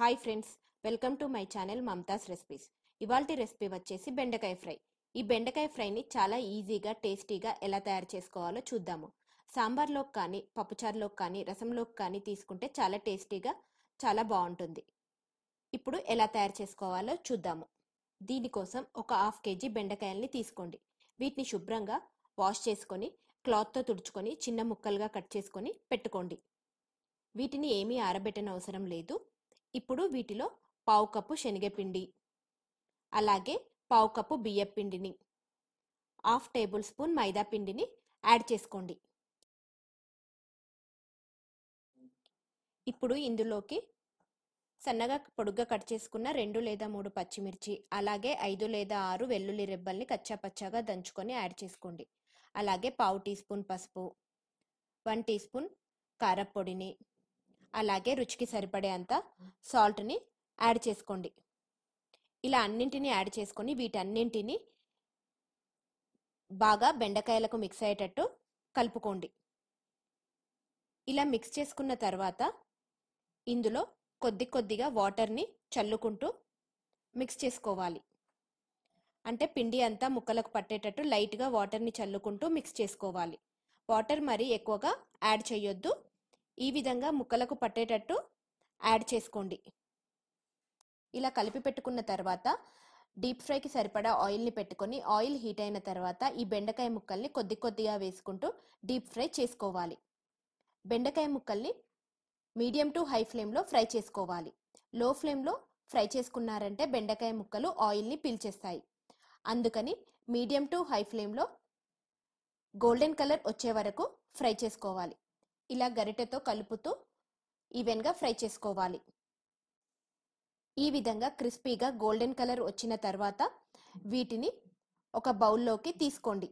hi friends welcome to my channel Mamata's recipes ఇవాళ recipe వచ్చేసి బెండకాయ ఫ్రై ఈ బెండకాయ ఫ్రైని చాలా ఈజీగా టేస్టీగా ఎలా తయారు చేసుకోవాలో చూద్దాము సాంబార్లోకి కానీ పప్పుచారులోకి కానీ రసంలోకి కానీ తీసుకుంటే చాలా టేస్టీగా చాలా బాగుంటుంది ఇప్పుడు ఎలా తయారు చేసుకోవాలో చూద్దాము దీనికోసం ఒక హాఫ్ కేజీ బెండకాయల్ని తీసుకోండి వీటిని శుభ్రంగా వాష్ చేసుకొని క్లాత్తో తుడుచుకొని చిన్న ముక్కలుగా కట్ చేసుకొని పెట్టుకోండి వీటిని ఏమీ ఆరబెట్టనవసరం లేదు ఇప్పుడు వీటిలో పావు కప్పు శనగపిండి అలాగే పావు కప్పు బియ్యపిండిని హాఫ్ టేబుల్ స్పూన్ మైదా పిండిని యాడ్ చేసుకోండి ఇప్పుడు ఇందులోకి సన్నగా పొడుగ్గా కట్ చేసుకున్న రెండు లేదా మూడు పచ్చిమిర్చి అలాగే ఐదు లేదా ఆరు వెల్లుల్లి రెబ్బల్ని కచ్చాపచ్చాగా దంచుకొని యాడ్ చేసుకోండి అలాగే పావు టీ స్పూన్ పసుపు వన్ టీ స్పూన్ కారపొడిని అలాగే రుచికి సరిపడే అంత సాల్ట్ని యాడ్ చేసుకోండి ఇలా అన్నింటినీ యాడ్ చేసుకొని వీటన్నింటినీ బాగా బెండకాయలకు మిక్స్ అయ్యేటట్టు కలుపుకోండి ఇలా మిక్స్ చేసుకున్న తర్వాత ఇందులో కొద్ది కొద్దిగా వాటర్ని చల్లుకుంటూ మిక్స్ చేసుకోవాలి అంటే పిండి అంతా ముక్కలకు పట్టేటట్టు లైట్గా వాటర్ని చల్లుకుంటూ మిక్స్ చేసుకోవాలి వాటర్ మరీ ఎక్కువగా యాడ్ చేయొద్దు ఈ విధంగా ముక్కలకు పట్టేటట్టు యాడ్ చేసుకోండి ఇలా కలిపి పెట్టుకున్న తర్వాత డీప్ ఫ్రైకి సరిపడా ఆయిల్ని పెట్టుకొని ఆయిల్ హీట్ అయిన తర్వాత ఈ బెండకాయ ముక్కల్ని కొద్ది కొద్దిగా వేసుకుంటూ డీప్ ఫ్రై చేసుకోవాలి బెండకాయ ముక్కల్ని మీడియం టు హై ఫ్లేమ్లో ఫ్రై చేసుకోవాలి లో ఫ్లేమ్లో ఫ్రై చేసుకున్నారంటే బెండకాయ ముక్కలు ఆయిల్ని పీల్చేస్తాయి అందుకని మీడియం టు హై ఫ్లేమ్లో గోల్డెన్ కలర్ వచ్చే వరకు ఫ్రై చేసుకోవాలి ఇలా గరిటెతో కలుపుతూ ఈవెన్గా ఫ్రై చేసుకోవాలి ఈ విధంగా క్రిస్పీగా గోల్డెన్ కలర్ వచ్చిన తర్వాత వీటిని ఒక బౌల్లోకి తీసుకోండి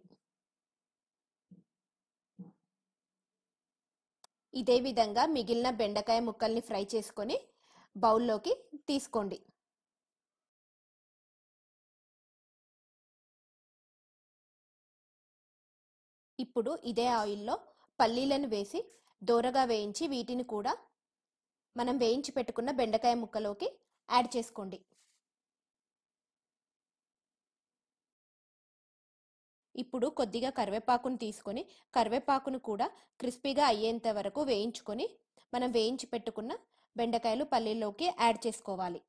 ఇదే విధంగా మిగిలిన బెండకాయ ముక్కల్ని ఫ్రై చేసుకొని బౌల్లోకి తీసుకోండి ఇప్పుడు ఇదే ఆయిల్లో పల్లీలను వేసి దోరగా వేయించి వీటిని కూడా మనం వేయించి పెట్టుకున్న బెండకాయ ముక్కలోకి యాడ్ చేసుకోండి ఇప్పుడు కొద్దిగా కరివేపాకును తీసుకొని కరివేపాకును కూడా క్రిస్పీగా అయ్యేంత వరకు వేయించుకొని మనం వేయించి పెట్టుకున్న బెండకాయలు పల్లీలోకి యాడ్ చేసుకోవాలి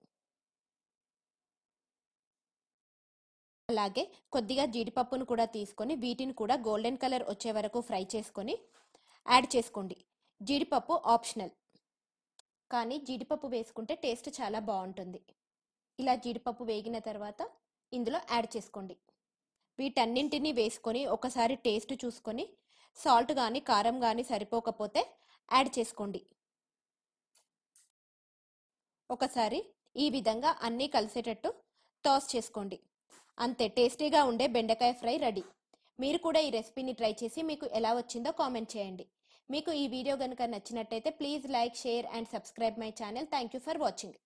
అలాగే కొద్దిగా జీడిపప్పును కూడా తీసుకొని వీటిని కూడా గోల్డెన్ కలర్ వచ్చే వరకు ఫ్రై చేసుకొని యాడ్ చేసుకోండి జీడిపప్పు ఆప్షనల్ కానీ జీడిపప్పు వేసుకుంటే టేస్ట్ చాలా బాగుంటుంది ఇలా జీడిపప్పు వేగిన తర్వాత ఇందులో యాడ్ చేసుకోండి వీటన్నింటినీ వేసుకొని ఒకసారి టేస్ట్ చూసుకొని సాల్ట్ కానీ కారం కానీ సరిపోకపోతే యాడ్ చేసుకోండి ఒకసారి ఈ విధంగా అన్నీ కలిసేటట్టు టాస్ చేసుకోండి అంతే టేస్టీగా ఉండే బెండకాయ ఫ్రై రెడీ మీరు కూడా ఈ రెసిపీని ట్రై చేసి మీకు ఎలా వచ్చిందో కామెంట్ చేయండి మీకు ఈ వీడియో కనుక నచ్చినట్టయితే please like share and subscribe my channel thank you for watching